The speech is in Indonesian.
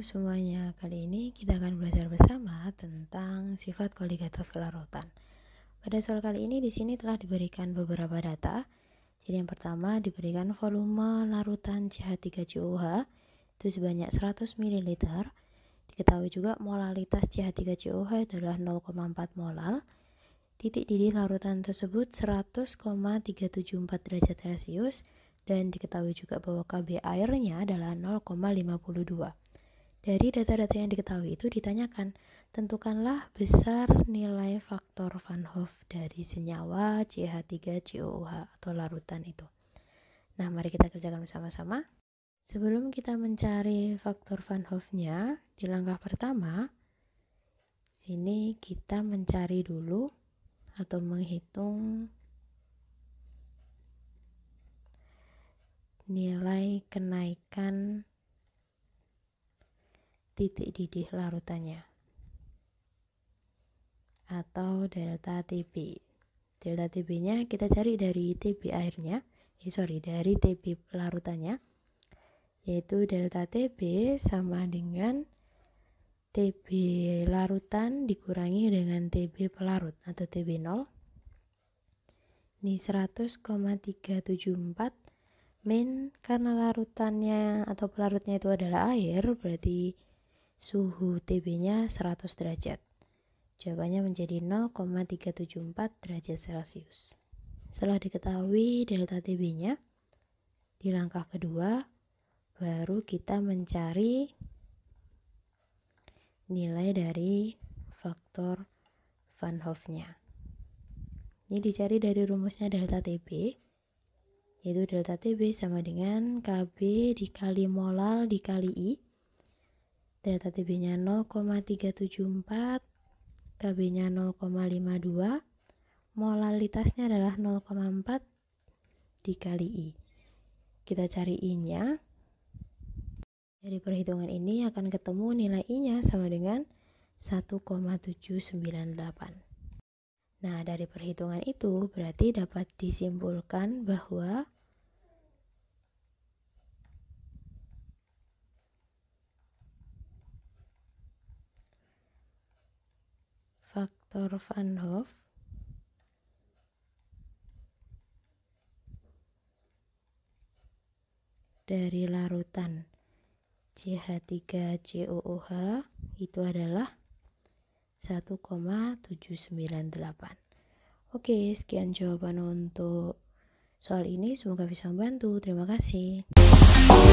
semuanya, kali ini kita akan belajar bersama tentang sifat koligator filarotan. Pada soal kali ini di sini telah diberikan beberapa data. Jadi yang pertama diberikan volume larutan CH3COH itu sebanyak 100 ml. Diketahui juga molalitas CH3COH adalah 0,4 molal. Titik didih larutan tersebut 100,374 derajat Celcius dan diketahui juga bahwa KB airnya adalah 0,52. Dari data-data yang diketahui itu ditanyakan, tentukanlah besar nilai faktor Van Hoff dari senyawa CH3 COOH atau larutan itu. Nah, mari kita kerjakan bersama-sama. Sebelum kita mencari faktor Van Hoffnya, di langkah pertama, sini kita mencari dulu atau menghitung nilai kenaikan titik didih larutannya atau delta TB. Delta TB-nya kita cari dari TB airnya, eh, sorry, dari TB larutannya, yaitu delta TB sama dengan TB larutan dikurangi dengan TB pelarut atau TB0. Ini 100,374 min karena larutannya atau pelarutnya itu adalah air, berarti suhu TB-nya 100 derajat. Jawabannya menjadi 0,374 derajat Celcius. Setelah diketahui delta TB-nya, di langkah kedua baru kita mencari nilai dari faktor Van Hoff-nya. Ini dicari dari rumusnya delta TB, yaitu delta TB sama dengan KB dikali molal dikali I delta TB-nya 0,374, KB-nya 0,52, molalitasnya adalah 0,4 dikali I. Kita cari I-nya. Dari perhitungan ini akan ketemu nilai I-nya sama dengan 1,798. Nah, dari perhitungan itu berarti dapat disimpulkan bahwa Van Hoff dari larutan CH3COOH itu adalah 1,798 Oke sekian jawaban untuk soal ini semoga bisa membantu terima kasih